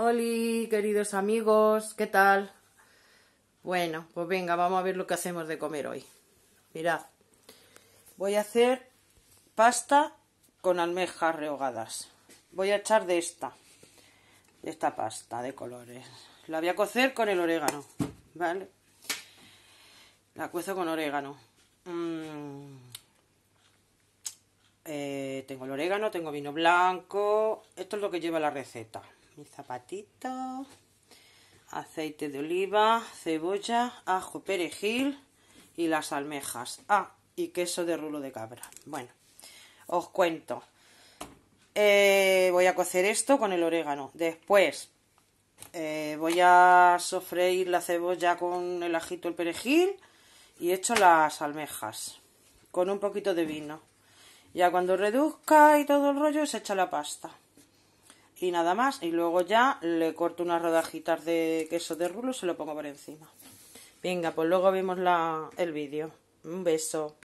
Hola, queridos amigos, ¿qué tal? Bueno, pues venga, vamos a ver lo que hacemos de comer hoy. Mirad, voy a hacer pasta con almejas rehogadas. Voy a echar de esta, de esta pasta de colores. La voy a cocer con el orégano, ¿vale? La cuezo con orégano. Mm. Eh, tengo el orégano, tengo vino blanco. Esto es lo que lleva la receta, mi zapatito, aceite de oliva, cebolla, ajo, perejil y las almejas. Ah, y queso de rulo de cabra. Bueno, os cuento. Eh, voy a cocer esto con el orégano. Después eh, voy a sofreír la cebolla con el ajito, el perejil y echo las almejas con un poquito de vino. Ya cuando reduzca y todo el rollo se echa la pasta y nada más. Y luego ya le corto unas rodajitas de queso de rulo y se lo pongo por encima. Venga, pues luego vemos la, el vídeo. Un beso.